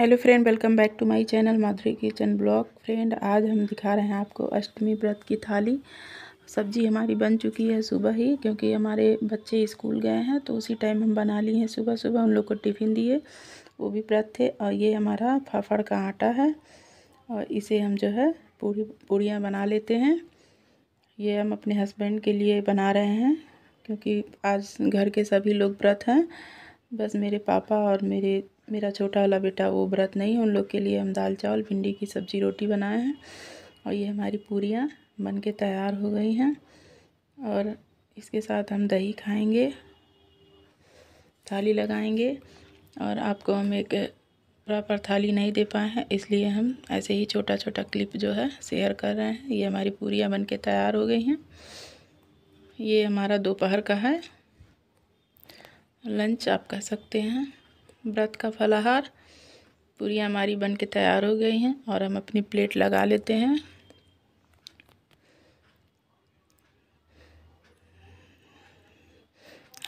hello friend welcome back to my channel Madhuri kitchen blog friend आज हम दिखा रहे हैं आपको अष्टमी व्रत की थाली सब्जी हमारी बन चुकी है सुबह ही क्योंकि हमारे बच्चे स्कूल गए हैं तो उसी टाइम हम बना लिए हैं सुबह सुबह उन लोग को टिफ़िन दिए वो भी व्रत थे और ये हमारा फाफड़ का आटा है और इसे हम जो है पूरी पूड़ियाँ बना लेते हैं ये हम अपने हस्बैंड के लिए बना रहे हैं क्योंकि आज घर के सभी लोग व्रत हैं बस मेरे पापा और मेरे मेरा छोटा वाला बेटा वो व्रत नहीं है उन लोग के लिए हम दाल चावल भिंडी की सब्ज़ी रोटी बनाए हैं और ये हमारी पूरियाँ बन के तैयार हो गई हैं और इसके साथ हम दही खाएंगे थाली लगाएंगे और आपको हम एक प्रॉपर थाली नहीं दे पाए हैं इसलिए हम ऐसे ही छोटा छोटा क्लिप जो है शेयर कर रहे हैं ये हमारी पूरियाँ बन के तैयार हो गई हैं ये हमारा दोपहर का है लंच आप कह सकते हैं व्रत का फलाहार पूरी हमारी बन के तैयार हो गई हैं और हम अपनी प्लेट लगा लेते हैं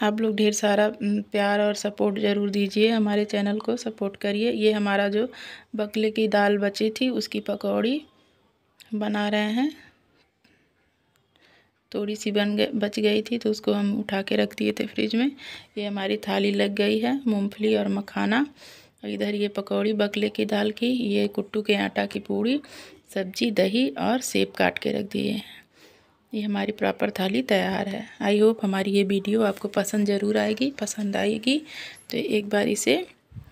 आप लोग ढेर सारा प्यार और सपोर्ट ज़रूर दीजिए हमारे चैनल को सपोर्ट करिए ये हमारा जो बकले की दाल बची थी उसकी पकौड़ी बना रहे हैं थोड़ी सी बन गए बच गई थी तो उसको हम उठा के रख दिए थे फ्रिज में ये हमारी थाली लग गई है मूंगफली और मखाना इधर ये पकौड़ी बकले की दाल की ये कुट्टू के आटा की पूड़ी सब्जी दही और सेब काट के रख दिए हैं ये हमारी प्रॉपर थाली तैयार है आई होप हमारी ये वीडियो आपको पसंद ज़रूर आएगी पसंद आएगी तो एक बार इसे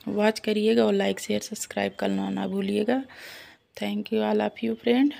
वॉच करिएगा और लाइक शेयर सब्सक्राइब करना ना भूलिएगा thank you all of you friend